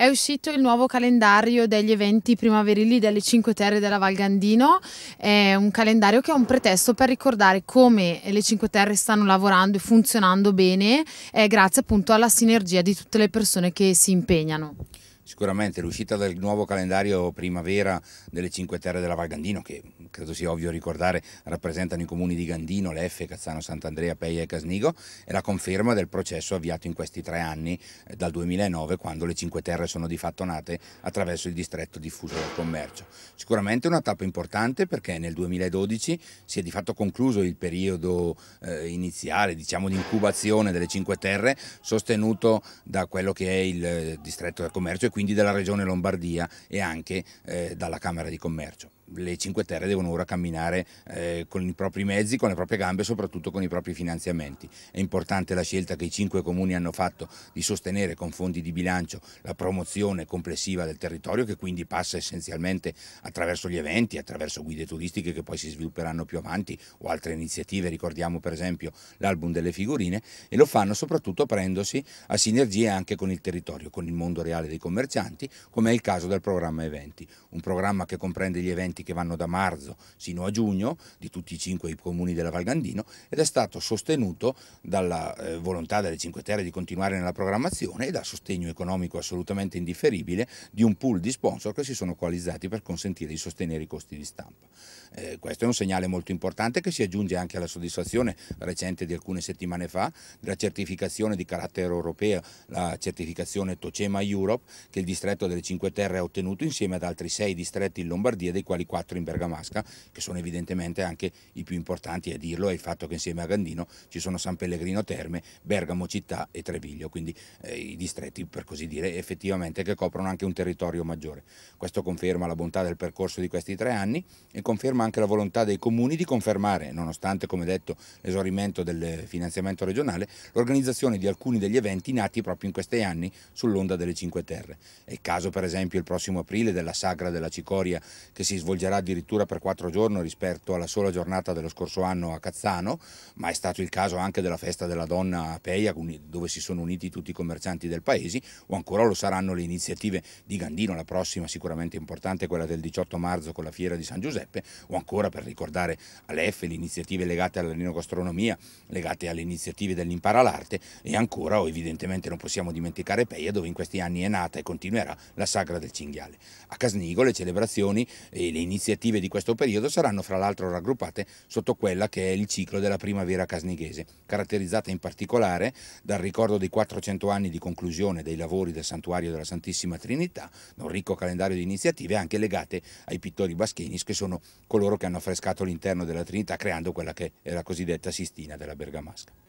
è uscito il nuovo calendario degli eventi primaverili delle Cinque Terre della Val Gandino, è un calendario che è un pretesto per ricordare come le Cinque Terre stanno lavorando e funzionando bene eh, grazie appunto alla sinergia di tutte le persone che si impegnano. Sicuramente l'uscita del nuovo calendario primavera delle Cinque Terre della Val Gandino che credo sia ovvio ricordare, rappresentano i comuni di Gandino, Leffe, Cazzano Sant'Andrea, Peia e Casnigo, è la conferma del processo avviato in questi tre anni, eh, dal 2009, quando le Cinque Terre sono di fatto nate attraverso il distretto diffuso del commercio. Sicuramente una tappa importante perché nel 2012 si è di fatto concluso il periodo eh, iniziale, diciamo, di incubazione delle Cinque Terre, sostenuto da quello che è il eh, distretto del commercio e quindi dalla regione Lombardia e anche eh, dalla Camera di Commercio le Cinque Terre devono ora camminare eh, con i propri mezzi, con le proprie gambe e soprattutto con i propri finanziamenti. È importante la scelta che i cinque comuni hanno fatto di sostenere con fondi di bilancio la promozione complessiva del territorio che quindi passa essenzialmente attraverso gli eventi, attraverso guide turistiche che poi si svilupperanno più avanti o altre iniziative, ricordiamo per esempio l'album delle figurine e lo fanno soprattutto aprendosi a sinergie anche con il territorio, con il mondo reale dei commercianti, come è il caso del programma Eventi, un programma che comprende gli eventi progetti che vanno da marzo sino a giugno di tutti i cinque comuni della Val Gandino ed è stato sostenuto dalla eh, volontà delle Cinque Terre di continuare nella programmazione e dal sostegno economico assolutamente indifferibile di un pool di sponsor che si sono coalizzati per consentire di sostenere i costi di stampa. Eh, questo è un segnale molto importante che si aggiunge anche alla soddisfazione recente di alcune settimane fa della certificazione di carattere europeo, la certificazione Tocema Europe che il distretto delle Cinque Terre ha ottenuto insieme ad altri sei distretti in Lombardia dei quali quattro in Bergamasca, che sono evidentemente anche i più importanti a dirlo, è il fatto che insieme a Gandino ci sono San Pellegrino Terme, Bergamo città e Treviglio, quindi eh, i distretti per così dire effettivamente che coprono anche un territorio maggiore. Questo conferma la bontà del percorso di questi tre anni e conferma anche la volontà dei comuni di confermare, nonostante come detto l'esaurimento del finanziamento regionale, l'organizzazione di alcuni degli eventi nati proprio in questi anni sull'onda delle Cinque Terre. È il caso per esempio il prossimo aprile della Sagra della Cicoria che si svolge svolgerà addirittura per quattro giorni rispetto alla sola giornata dello scorso anno a Cazzano, ma è stato il caso anche della festa della donna a Peia, dove si sono uniti tutti i commercianti del paese, o ancora lo saranno le iniziative di Gandino, la prossima sicuramente importante, quella del 18 marzo con la fiera di San Giuseppe, o ancora per ricordare all'EF le iniziative legate all'enogastronomia, legate alle iniziative dell'impara l'arte e ancora, o evidentemente non possiamo dimenticare Peia, dove in questi anni è nata e continuerà la sagra del cinghiale. A Casnigo le celebrazioni e le le iniziative di questo periodo saranno fra l'altro raggruppate sotto quella che è il ciclo della primavera casnighese, caratterizzata in particolare dal ricordo dei 400 anni di conclusione dei lavori del santuario della Santissima Trinità, un ricco calendario di iniziative anche legate ai pittori baschenis che sono coloro che hanno affrescato l'interno della Trinità creando quella che è la cosiddetta Sistina della Bergamasca.